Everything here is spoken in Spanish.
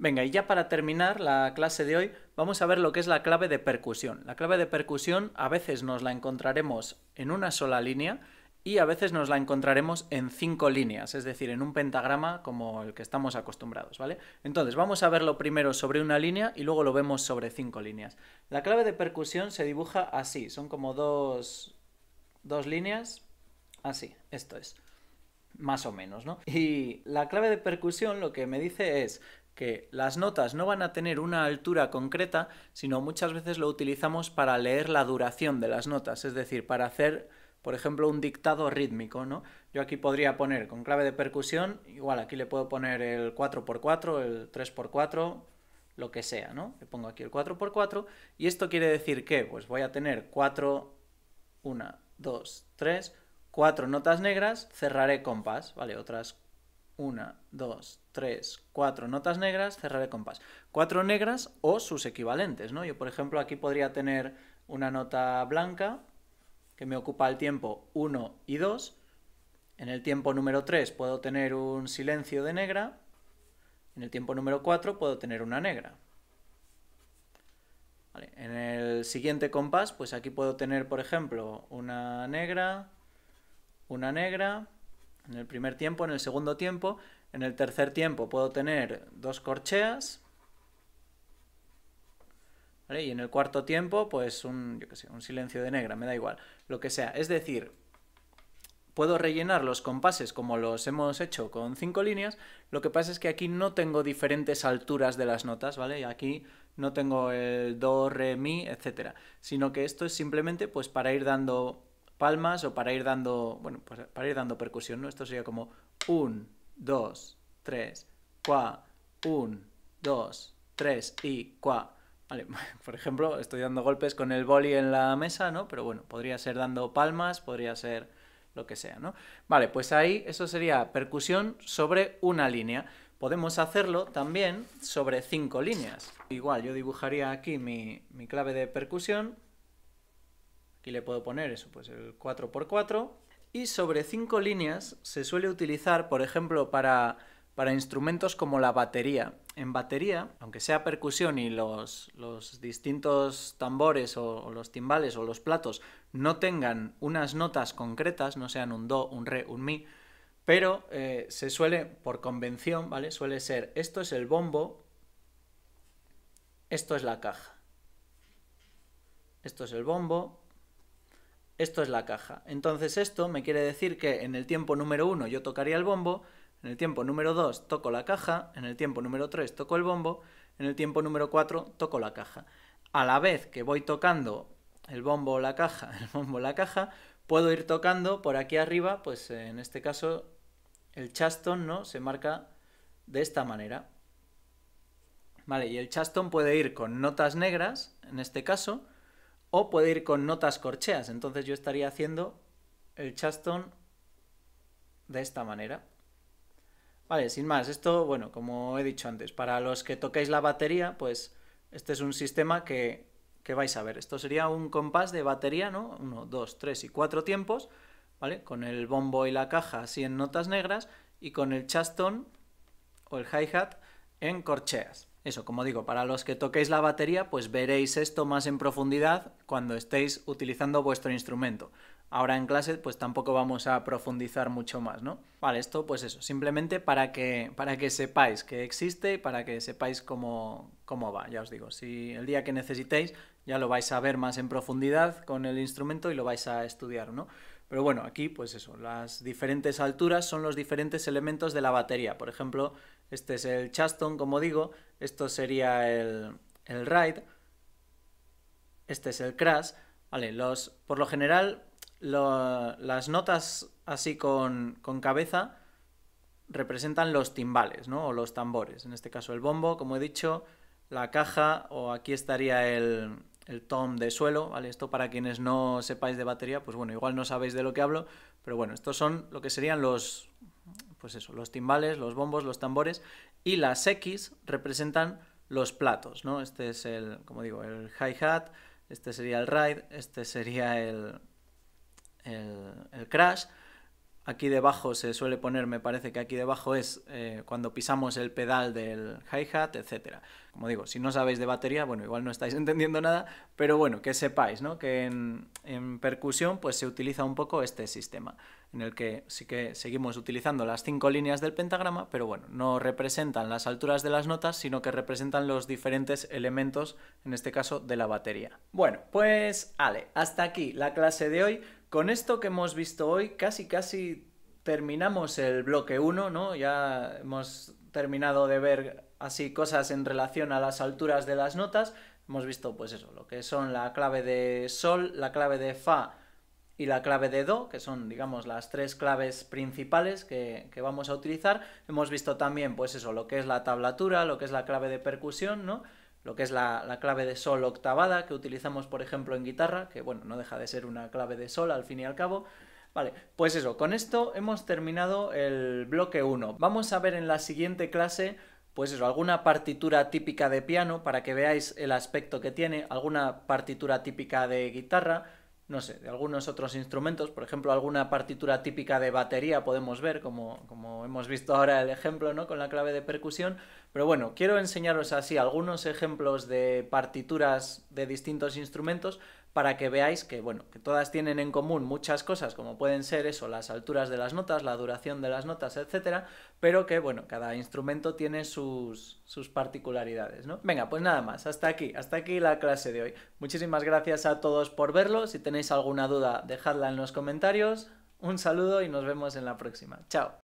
Venga, y ya para terminar la clase de hoy, vamos a ver lo que es la clave de percusión. La clave de percusión a veces nos la encontraremos en una sola línea y a veces nos la encontraremos en cinco líneas, es decir, en un pentagrama como el que estamos acostumbrados, ¿vale? Entonces, vamos a verlo primero sobre una línea y luego lo vemos sobre cinco líneas. La clave de percusión se dibuja así, son como dos, dos líneas, así, esto es más o menos, ¿no? Y la clave de percusión lo que me dice es que las notas no van a tener una altura concreta, sino muchas veces lo utilizamos para leer la duración de las notas, es decir, para hacer, por ejemplo, un dictado rítmico, ¿no? Yo aquí podría poner con clave de percusión, igual aquí le puedo poner el 4x4, el 3x4, lo que sea, ¿no? Le pongo aquí el 4x4 y esto quiere decir que pues voy a tener 4 1 2 3 cuatro notas negras, cerraré compás, ¿vale? Otras una, dos, tres, cuatro notas negras, cerraré compás. Cuatro negras o sus equivalentes, ¿no? Yo, por ejemplo, aquí podría tener una nota blanca que me ocupa el tiempo 1 y 2. En el tiempo número 3 puedo tener un silencio de negra. En el tiempo número 4 puedo tener una negra. En el siguiente compás, pues aquí puedo tener, por ejemplo, una negra, una negra en el primer tiempo, en el segundo tiempo, en el tercer tiempo puedo tener dos corcheas, Y en el cuarto tiempo, pues un, silencio de negra, me da igual, lo que sea. Es decir, puedo rellenar los compases como los hemos hecho con cinco líneas, lo que pasa es que aquí no tengo diferentes alturas de las notas, ¿vale? Aquí no tengo el do, re, mi, etcétera, sino que esto es simplemente pues para ir dando palmas o para ir dando, bueno, pues para ir dando percusión, ¿no? Esto sería como un, 2, 3, 4, un, 2, 3 y 4. Vale, por ejemplo, estoy dando golpes con el boli en la mesa, ¿no? Pero bueno, podría ser dando palmas, podría ser lo que sea, ¿no? Vale, pues ahí eso sería percusión sobre una línea. Podemos hacerlo también sobre cinco líneas. Igual, yo dibujaría aquí mi, mi clave de percusión Aquí le puedo poner eso, pues el 4x4. Y sobre cinco líneas se suele utilizar, por ejemplo, para, instrumentos como la batería. En batería, aunque sea percusión y los, los distintos tambores o, los timbales o los platos no tengan unas notas concretas, no sean un do, un re, un mi, pero eh, se suele, por convención, ¿vale? Suele ser, esto es el bombo, esto es la caja. Esto es el bombo, esto es la caja. Entonces esto me quiere decir que en el tiempo número 1 yo tocaría el bombo, en el tiempo número 2 toco la caja, en el tiempo número 3 toco el bombo, en el tiempo número 4 toco la caja. A la vez que voy tocando el bombo o la caja, el bombo o la caja, puedo ir tocando por aquí arriba, pues en este caso el chaston, ¿no? Se marca de esta manera. Vale, y el chaston puede ir con notas negras, en este caso, o puede ir con notas corcheas. Entonces yo estaría haciendo el chaston de esta manera. Vale, sin más, esto, bueno, como he dicho antes, para los que toquéis la batería, pues este es un sistema que, que vais a ver. Esto sería un compás de batería, ¿no? Uno, dos, tres y cuatro tiempos, ¿vale? Con el bombo y la caja así en notas negras y con el chaston o el hi-hat en corcheas. Eso, como digo, para los que toquéis la batería, pues veréis esto más en profundidad cuando estéis utilizando vuestro instrumento. Ahora en clase, pues tampoco vamos a profundizar mucho más, ¿no? Vale, esto, pues eso, simplemente para que, para que sepáis que existe y para que sepáis cómo, cómo va, ya os digo. Si el día que necesitéis, ya lo vais a ver más en profundidad con el instrumento y lo vais a estudiar, ¿no? Pero bueno, aquí pues eso, las diferentes alturas son los diferentes elementos de la batería. Por ejemplo, este es el Chaston, como digo, esto sería el, el Ride, este es el Crash. Vale, los, por lo general, las notas así con, con cabeza representan los timbales, ¿no? O los tambores. En este caso el bombo, como he dicho, la caja, o aquí estaría el, el tom de suelo, ¿vale? Esto para quienes no sepáis de batería, pues bueno, igual no sabéis de lo que hablo, pero bueno, estos son lo que serían los, pues eso, los timbales, los bombos, los tambores, y las X representan los platos, ¿no? Este es el, como digo, el hi-hat, este sería el ride, este sería el, el, el crash, aquí debajo se suele poner, me parece que aquí debajo es eh, cuando pisamos el pedal del hi-hat, etc. Como digo, si no sabéis de batería, bueno, igual no estáis entendiendo nada, pero bueno, que sepáis, ¿no? Que en, en percusión pues se utiliza un poco este sistema, en el que sí que seguimos utilizando las cinco líneas del pentagrama, pero bueno, no representan las alturas de las notas, sino que representan los diferentes elementos, en este caso de la batería. Bueno, pues, ale, hasta aquí la clase de hoy. Con esto que hemos visto hoy, casi casi terminamos el bloque 1, ¿no? Ya hemos terminado de ver así cosas en relación a las alturas de las notas. Hemos visto, pues eso, lo que son la clave de sol, la clave de fa y la clave de do, que son, digamos, las tres claves principales que, que vamos a utilizar. Hemos visto también, pues eso, lo que es la tablatura, lo que es la clave de percusión, ¿no? lo que es la, clave de sol octavada que utilizamos, por ejemplo, en guitarra, que bueno, no deja de ser una clave de sol al fin y al cabo. Vale, pues eso, con esto hemos terminado el bloque 1. Vamos a ver en la siguiente clase, pues eso, alguna partitura típica de piano para que veáis el aspecto que tiene, alguna partitura típica de guitarra, no sé, de algunos otros instrumentos, por ejemplo, alguna partitura típica de batería podemos ver, como, como hemos visto ahora el ejemplo, ¿no? Con la clave de percusión. Pero bueno, quiero enseñaros así algunos ejemplos de partituras de distintos instrumentos para que veáis que, bueno, que todas tienen en común muchas cosas, como pueden ser eso, las alturas de las notas, la duración de las notas, etcétera, pero que, bueno, cada instrumento tiene sus, sus particularidades, ¿no? Venga, pues nada más, hasta aquí, hasta aquí la clase de hoy. Muchísimas gracias a todos por verlo, si tenéis alguna duda dejadla en los comentarios, un saludo y nos vemos en la próxima. Chao.